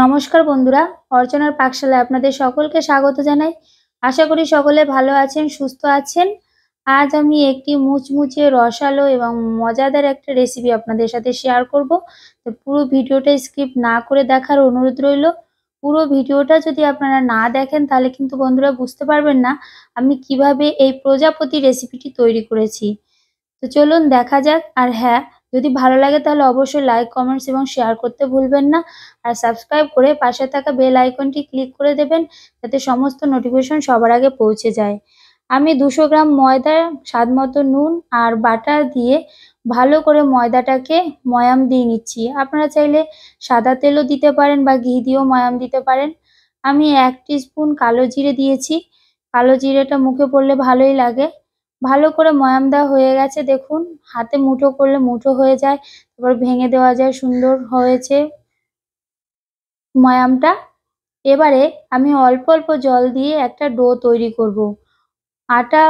নমস্কার বন্ধুরা অর্চনার পাকশালায় আপনাদের সকলকে স্বাগত জানাই আশা করি সকলে ভালো আছেন সুস্থ আছেন আজ আমি একটি মুচমুচে রসালো এবং মজাদার একটা রেসিপি আপনাদের সাথে শেয়ার করব তো পুরো ভিডিওটা স্কিপ না করে দেখার অনুরোধ রইল পুরো ভিডিওটা যদি আপনারা না দেখেন তাহলে কিন্তু বন্ধুরা বুঝতে পারবেন না আমি কিভাবে এই প্রজাপতি রেসিপিটি তৈরি করেছি তো চলুন দেখা যাক আর হ্যাঁ যদি ভালো লাগে তাহলে অবশ্যই লাইক কমেন্টস এবং শেয়ার করতে ভুলবেন না আর সাবস্ক্রাইব করে পাশে থাকা বেল আইকনটি ক্লিক করে দেবেন যাতে সমস্ত নোটিফিকেশন সবার আগে পৌঁছে যায় আমি দুশো গ্রাম ময়দা স্বাদ মতো নুন আর বাটার দিয়ে ভালো করে ময়দাটাকে ময়াম দিয়ে নিচ্ছি আপনারা চাইলে সাদা তেলও দিতে পারেন বা ঘি দিয়েও ময়াম দিতে পারেন আমি এক স্পুন কালো জিরে দিয়েছি কালো জিরেটা মুখে পড়লে ভালোই লাগে ভালো করে ময়াম দেওয়া হয়ে গেছে দেখুন হাতে মুঠো করলে মুঠো হয়ে যায় তারপর ভেঙে দেওয়া যায় সুন্দর হয়েছে ময়ামটা এবারে আমি অল্প অল্প জল দিয়ে একটা ডো তৈরি করব। আটা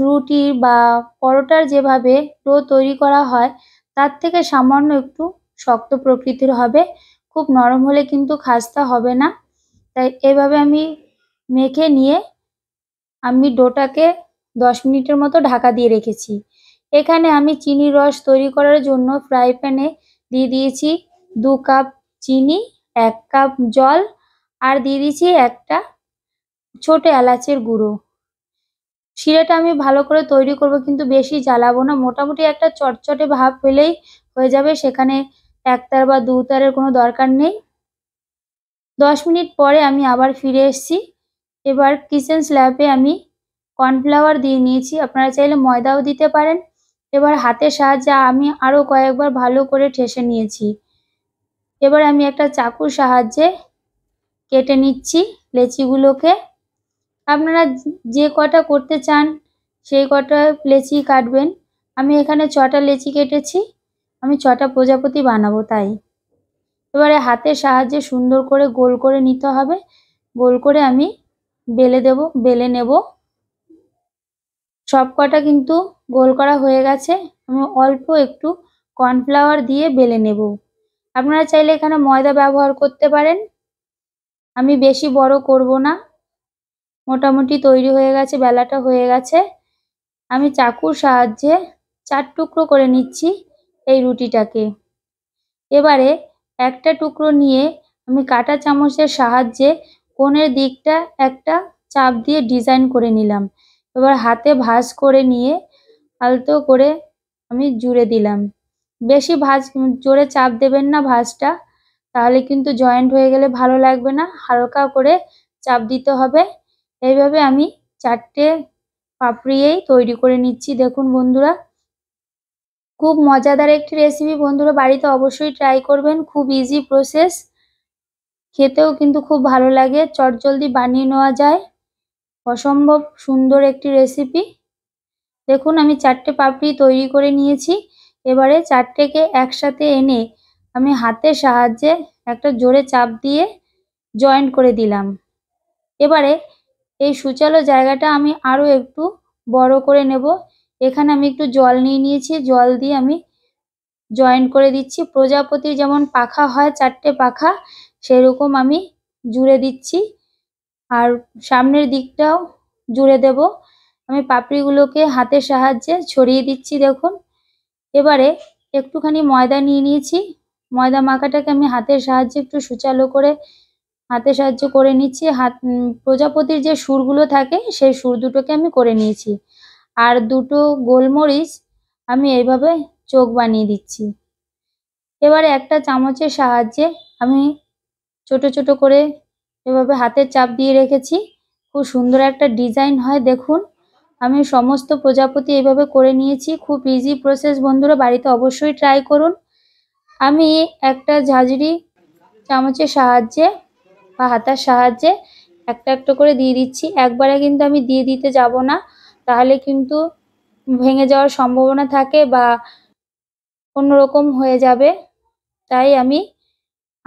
রুটি বা পরোটার যেভাবে ডো তৈরি করা হয় তার থেকে সামান্য একটু শক্ত প্রকৃতির হবে খুব নরম হলে কিন্তু খাস্তা হবে না তাই এভাবে আমি মেখে নিয়ে আমি ডোটাকে দশ মিনিটের মতো ঢাকা দিয়ে রেখেছি এখানে আমি চিনি রস তৈরি করার জন্য ফ্রাই প্যানে দিয়ে দিয়েছি দু কাপ চিনি এক কাপ জল আর দিয়ে দিয়েছি একটা ছোট এলাচের গুঁড়ো শিরাটা আমি ভালো করে তৈরি করব কিন্তু বেশি জ্বালাবো না মোটামুটি একটা চটচটে ভাব পেলেই হয়ে যাবে সেখানে একতার বা দুতারের কোনো দরকার নেই দশ মিনিট পরে আমি আবার ফিরে এসছি এবার কিচেন স্ল্যাবে আমি কর্নফ্লাওয়ার দিয়ে নিয়েছি আপনারা চাইলে ময়দাও দিতে পারেন এবার হাতের সাহায্যে আমি আরও কয়েকবার ভালো করে ঠেসে নিয়েছি এবার আমি একটা চাকুর সাহায্যে কেটে নিচ্ছি লেচিগুলোকে আপনারা যে কটা করতে চান সেই কটা লেচি কাটবেন আমি এখানে ছটা লেচি কেটেছি আমি ছটা প্রজাপতি বানাবো তাই এবারে হাতের সাহায্যে সুন্দর করে গোল করে নিতে হবে গোল করে আমি বেলে দেব বেলে নেবো সব কটা কিন্তু গোল করা হয়ে গেছে আমি অল্প একটু কর্নফ্লাওয়ার দিয়ে বেলে নেব আপনারা চাইলে এখানে ময়দা ব্যবহার করতে পারেন আমি বেশি বড় করব না মোটামুটি তৈরি হয়ে গেছে বেলাটা হয়ে গেছে আমি চাকুর সাহায্যে চার টুকরো করে নিচ্ছি এই রুটিটাকে এবারে একটা টুকরো নিয়ে আমি কাটা চামচের সাহায্যে কোণের দিকটা একটা চাপ দিয়ে ডিজাইন করে নিলাম এবার হাতে ভাঁজ করে নিয়ে আলতো করে আমি জুড়ে দিলাম বেশি ভাঁজ জোরে চাপ দেবেন না ভাজটা তাহলে কিন্তু জয়েন্ট হয়ে গেলে ভালো লাগবে না হালকা করে চাপ দিতে হবে এইভাবে আমি চারটে পাপড়িয়েই তৈরি করে নিচ্ছি দেখুন বন্ধুরা খুব মজাদার একটি রেসিপি বন্ধুরা বাড়িতে অবশ্যই ট্রাই করবেন খুব ইজি প্রসেস খেতেও কিন্তু খুব ভালো লাগে চটজলদি বানিয়ে নেওয়া যায় অসম্ভব সুন্দর একটি রেসিপি দেখুন আমি চারটে পাপড়ি তৈরি করে নিয়েছি এবারে চারটেকে একসাথে এনে আমি হাতের সাহায্যে একটা জোরে চাপ দিয়ে জয়েন্ট করে দিলাম এবারে এই সুচালো জায়গাটা আমি আরও একটু বড় করে নেব এখানে আমি একটু জল নিয়ে নিয়েছি জল দিয়ে আমি জয়েন্ট করে দিচ্ছি প্রজাপতির যেমন পাখা হয় চারটে পাখা সেরকম আমি জুড়ে দিচ্ছি আর সামনের দিকটাও জুড়ে দেব আমি পাপড়িগুলোকে হাতের সাহায্যে ছড়িয়ে দিচ্ছি দেখুন এবারে একটুখানি ময়দা নিয়ে নিয়েছি ময়দা মাখাটাকে আমি হাতের সাহায্যে একটু সুচালো করে হাতে সাহায্য করে নিচ্ছি হাত প্রজাপতির যে সুরগুলো থাকে সেই সুর দুটোকে আমি করে নিয়েছি আর দুটো গোলমরিচ আমি এইভাবে চোখ বানিয়ে দিচ্ছি এবারে একটা চামচের সাহায্যে আমি ছোট ছোট করে এভাবে হাতে চাপ দিয়ে রেখেছি খুব সুন্দর একটা ডিজাইন হয় দেখুন আমি সমস্ত প্রজাপতি এভাবে করে নিয়েছি খুব ইজি প্রসেস বন্ধুরা বাড়িতে অবশ্যই ট্রাই করুন আমি একটা ঝাঁঝরি চামচের সাহায্যে বা হাতার সাহায্যে একটা একটা করে দিয়ে দিচ্ছি একবারে কিন্তু আমি দিয়ে দিতে যাব না তাহলে কিন্তু ভেঙে যাওয়ার সম্ভাবনা থাকে বা অন্যরকম হয়ে যাবে তাই আমি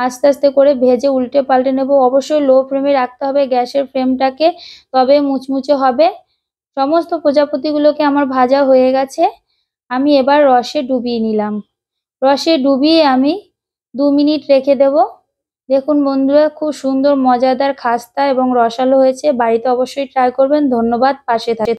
আস্তে আস্তে করে ভেজে উল্টে পাল্টে নেব অবশ্যই লো ফ্লেমে রাখতে হবে গ্যাসের ফ্লেমটাকে তবে মুচমুচে হবে সমস্ত প্রজাপতিগুলোকে আমার ভাজা হয়ে গেছে আমি এবার রসে ডুবিয়ে নিলাম রসে ডুবিয়ে আমি দু মিনিট রেখে দেব দেখুন বন্ধুরা খুব সুন্দর মজাদার খাস্তা এবং রসালো হয়েছে বাড়িতে অবশ্যই ট্রাই করবেন ধন্যবাদ পাশে থাকে